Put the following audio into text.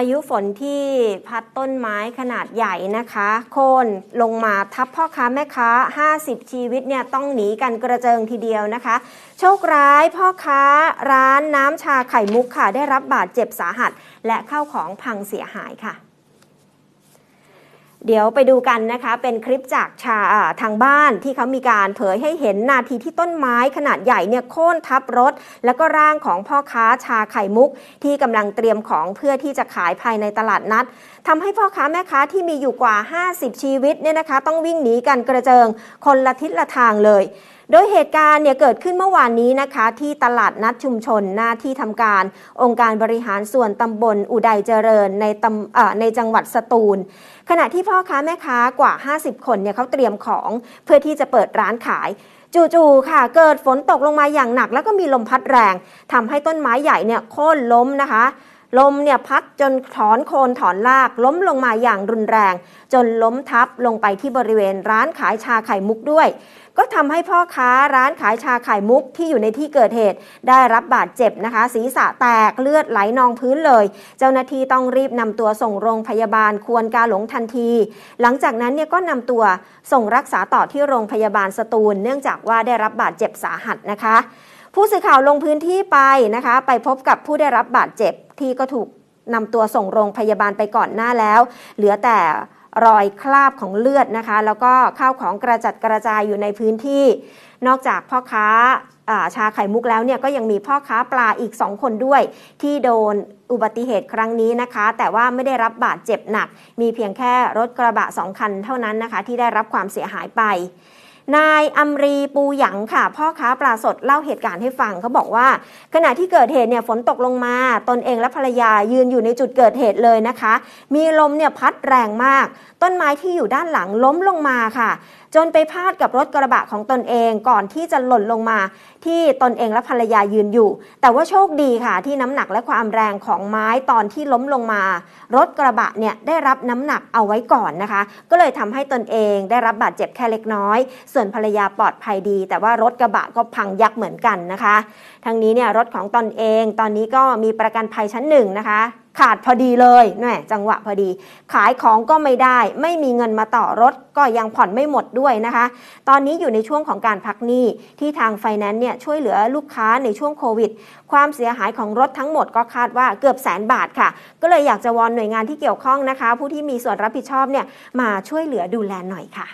ายุฝนที่พัดต้นไม้ขนาดใหญ่นะคะโคนลงมาทับพ่อค้าแม่ค้า50 ชีวิตเนี่ยต้องหนีกันกระเจิงทีเดียวนะคะ โชคร้ายพ่อค้าร้านน้ำชาไข่มุกค่ะได้รับบาดเจ็บสาหัส และเข้าของพังเสียหายค่ะเดี๋ยวไปดูกันนะคะเป็นคลิปจากชาทางบ้านที่เขามีการเผยให้เห็นนาทีที่ต้นไม้ขนาดใหญ่เนี่ยโค่นทับรถ แล้วก็ร่างของพ่อค้าชาไข่มุกที่กำลังเตรียมของเพื่อที่จะขายภายในตลาดนัดทำให้พ่อค้าแม่ค้าที่มีอยู่กว่า 50 ชีวิตเนี่ยนะคะต้องวิ่งหนีกันกระเจิงคนละทิศละทางเลยโดยเหตุการณ์เนี่ยเกิดขึ้นเมื่อวานนี้นะคะ ที่ตลาดนัดชุมชนหน้าที่ทำการ องค์การบริหารส่วนตำบลอุดัยเจริญในตำในจังหวัดสตูล ขณะที่พ่อค้าแม่ค้ากว่า 50 คนเนี่ยเขาเตรียมของเพื่อที่จะเปิดร้านขาย จู่ๆค่ะเกิดฝนตกลงมาอย่างหนักแล้วก็มีลมพัดแรงทำให้ต้นไม้ใหญ่เนี่ยโค่นล้มนะคะลมเนี่ยพัดจนถอนโคนถอนลาก ล้มลงมาอย่างรุนแรง จนล้มทับลงไปที่บริเวณร้านขายชาไข่มุกด้วย ก็ทำให้พ่อค้าร้านขายชาไข่มุกที่อยู่ในที่เกิดเหตุได้รับบาดเจ็บนะคะ ศีรษะแตกเลือดไหลนองพื้นเลย เจ้าหน้าที่ต้องรีบนำตัวส่งโรงพยาบาลควรกาหลงทันที หลังจากนั้นเนี่ยก็นำตัวส่งรักษาต่อที่โรงพยาบาลสตูล เนื่องจากว่าได้รับบาดเจ็บสาหัสนะคะ ผู้สื่อข่าวลงพื้นที่ไปนะคะ ไปพบกับผู้ได้รับบาดเจ็บที่ก็ถูกนำตัวส่งโรงพยาบาลไปก่อนหน้าแล้ว เหลือแต่รอยคราบของเลือดนะคะ แล้วก็ข้าวของกระจัดกระจายอยู่ในพื้นที่ นอกจากพ่อค้าชาไข่มุกแล้วเนี่ยก็ยังมีพ่อค้าปลาอีกสองคนด้วย ที่โดนอุบัติเหตุครั้งนี้นะคะ แต่ว่าไม่ได้รับบาดเจ็บหนัก มีเพียงแค่รถกระบะสองคัน เท่านั้นนะคะ ที่ได้รับความเสียหายไปนายอัมรีปูหยังค่ะพ่อค้าปลาสดเล่าเหตุการณ์ให้ฟังเขาบอกว่า ขณะที่เกิดเหตุเนี่ยฝนตกลงมา ตนเองและภรรยายืนอยู่ในจุดเกิดเหตุเลยนะคะ มีลมเนี่ยพัดแรงมาก ต้นไม้ที่อยู่ด้านหลังล้มลงมาค่ะ จนไปพาดกับรถกระบะของตนเองก่อนที่จะหล่นลงมาที่ตนเองและภรรยายืนอยู่ แต่ว่าโชคดีค่ะ ที่น้ำหนักและความแรงของไม้ตอนที่ล้มลงมา รถกระบะเนี่ยได้รับน้ำหนักเอาไว้ก่อนนะคะ ก็เลยทำให้ตนเองได้รับบาดเจ็บแค่เล็กน้อยส่ว่วนภรรยาปลอดภัยดี แต่ว่ารถกระบะก็พังยับเหมือนกันนะคะ ทั้งนี้เนี่ยรถของตนเอง ตอนนี้ก็มีประกันภัยชั้นหนึ่งนะคะ ขาดพอดีเลยแหมจังหวะพอดี ขายของก็ไม่ได้ ไม่มีเงินมาต่อรถก็ยังผ่อนไม่หมดด้วยนะคะ ตอนนี้อยู่ในช่วงของการพักหนี้ที่ทางไฟแนนซ์เนี่ยช่วยเหลือลูกค้าในช่วงโควิด ความเสียหายของรถทั้งหมดก็คาดว่าเกือบแสนบาทค่ะ ก็เลยอยากจะวอนหน่วยงานที่เกี่ยวข้องนะคะ ผู้ที่มีส่วนรับผิดชอบเนี่ยมาช่วยเหลือดูแลหน่อยค่ะ